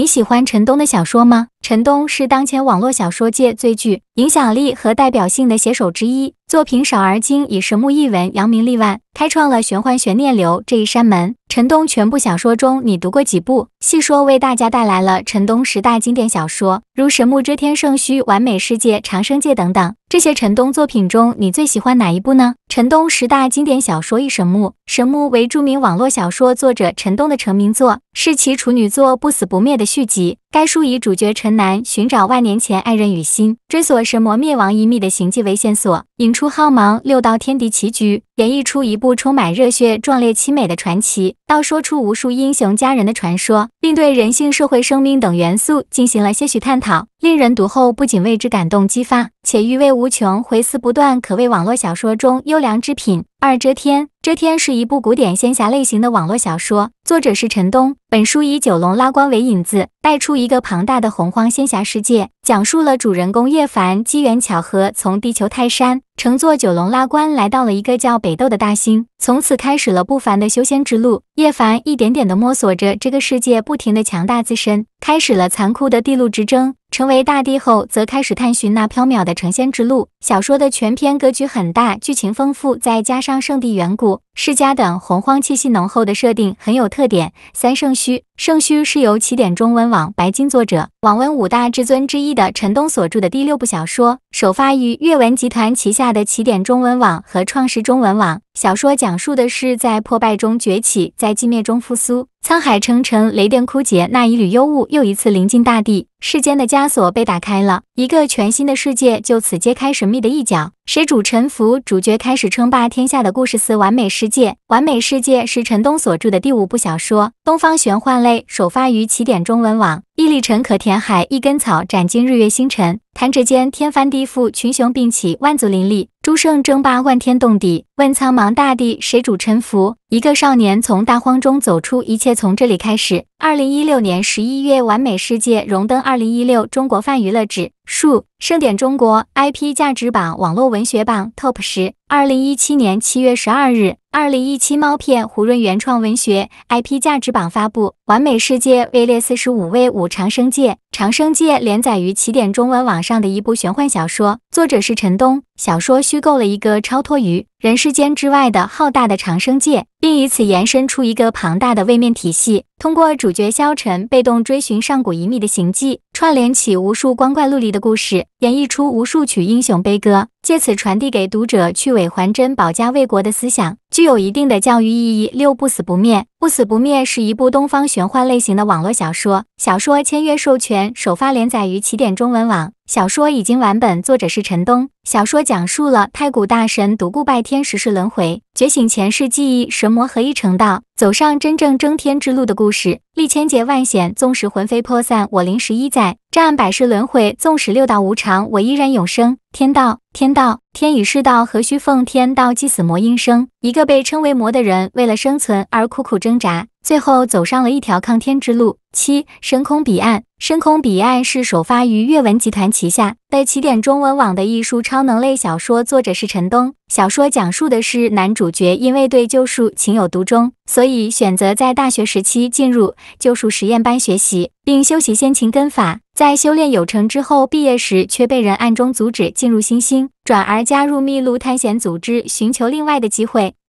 你喜欢陈东的小说吗？陈东是当前网络小说界最具影响力和代表性的写手之一。作品少而精，以《神木一文扬名立万，开创了玄幻悬念流这一扇门。陈东全部小说中，你读过几部？细说为大家带来了陈东十大经典小说，如《神木遮天》《圣墟》《完美世界》《长生界》等等。这些陈东作品中，你最喜欢哪一部呢？陈东十大经典小说一《神木，神木为著名网络小说作者陈东的成名作，是其处女作《不死不灭》的续集。该书以主角陈南寻找万年前爱人雨欣，追索神魔灭亡一秘的行迹为线索，引出浩茫六道天敌棋局。演绎出一部充满热血、壮烈凄美的传奇，道说出无数英雄佳人的传说，并对人性、社会、生命等元素进行了些许探讨，令人读后不仅为之感动激发，且余味无穷，回思不断，可谓网络小说中优良之品。二遮天，遮天是一部古典仙侠类型的网络小说，作者是陈东。本书以九龙拉棺为引子，带出一个庞大的洪荒仙侠世界。讲述了主人公叶凡机缘巧合从地球泰山乘坐九龙拉棺来到了一个叫北斗的大星，从此开始了不凡的修仙之路。叶凡一点点地摸索着这个世界，不停地强大自身，开始了残酷的地路之争。成为大帝后，则开始探寻那缥缈的成仙之路。小说的全篇格局很大，剧情丰富，再加上圣地远古。世家等洪荒气息浓厚的设定很有特点。三圣虚，圣虚是由起点中文网白金作者网文五大至尊之一的陈东所著的第六部小说，首发于阅文集团旗下的起点中文网和创世中文网。小说讲述的是在破败中崛起，在寂灭中复苏，沧海成尘，雷电枯竭，那一缕幽雾又一次临近大地，世间的枷锁被打开了。一个全新的世界就此揭开神秘的一角，谁主沉浮？主角开始称霸天下的故事，似《完美世界》。《完美世界》是陈东所著的第五部小说，东方玄幻类，首发于起点中文网。屹立尘可填海，一根草斩尽日月星辰。弹指间天翻地覆，群雄并起，万族林立，诸圣争霸，万天动地。问苍茫大地，谁主沉浮？一个少年从大荒中走出，一切从这里开始。二零一六年十一月，完美世界荣登二零一六中国泛娱乐指数。盛典中国 IP 价值榜网络文学榜 TOP 十，二零一七年七月十二日，二零一七猫片胡润原创文学 IP 价值榜发布，完美世界位列四十五位，五长生界。《长生界》连载于起点中文网上的一部玄幻小说，作者是陈东。小说虚构了一个超脱于人世间之外的浩大的长生界，并以此延伸出一个庞大的位面体系。通过主角萧晨被动追寻上古遗秘的行迹，串联起无数光怪陆离的故事，演绎出无数曲英雄悲歌。借此传递给读者去伪还真、保家卫国的思想，具有一定的教育意义。六不死不灭，不死不灭是一部东方玄幻类型的网络小说，小说签约授权，首发连载于起点中文网。小说已经完本，作者是陈东。小说讲述了太古大神独孤拜天，十世轮回，觉醒前世记忆，神魔合一成道，走上真正争天之路的故事。历千劫万险，纵使魂飞魄散，我灵十一载；战百世轮回，纵使六道无常，我依然永生。天道，天道，天与世道何须奉？天道祭死魔应生。一个被称为魔的人，为了生存而苦苦挣扎，最后走上了一条抗天之路。七深空彼岸。深空彼岸是首发于阅文集团旗下、的起点中文网的一术超能类小说，作者是陈东。小说讲述的是男主角因为对救术情有独钟，所以选择在大学时期进入救术实验班学习，并修习先秦根法。在修炼有成之后，毕业时却被人暗中阻止进入星星，转而加入秘鲁探险组织，寻求另外的机会。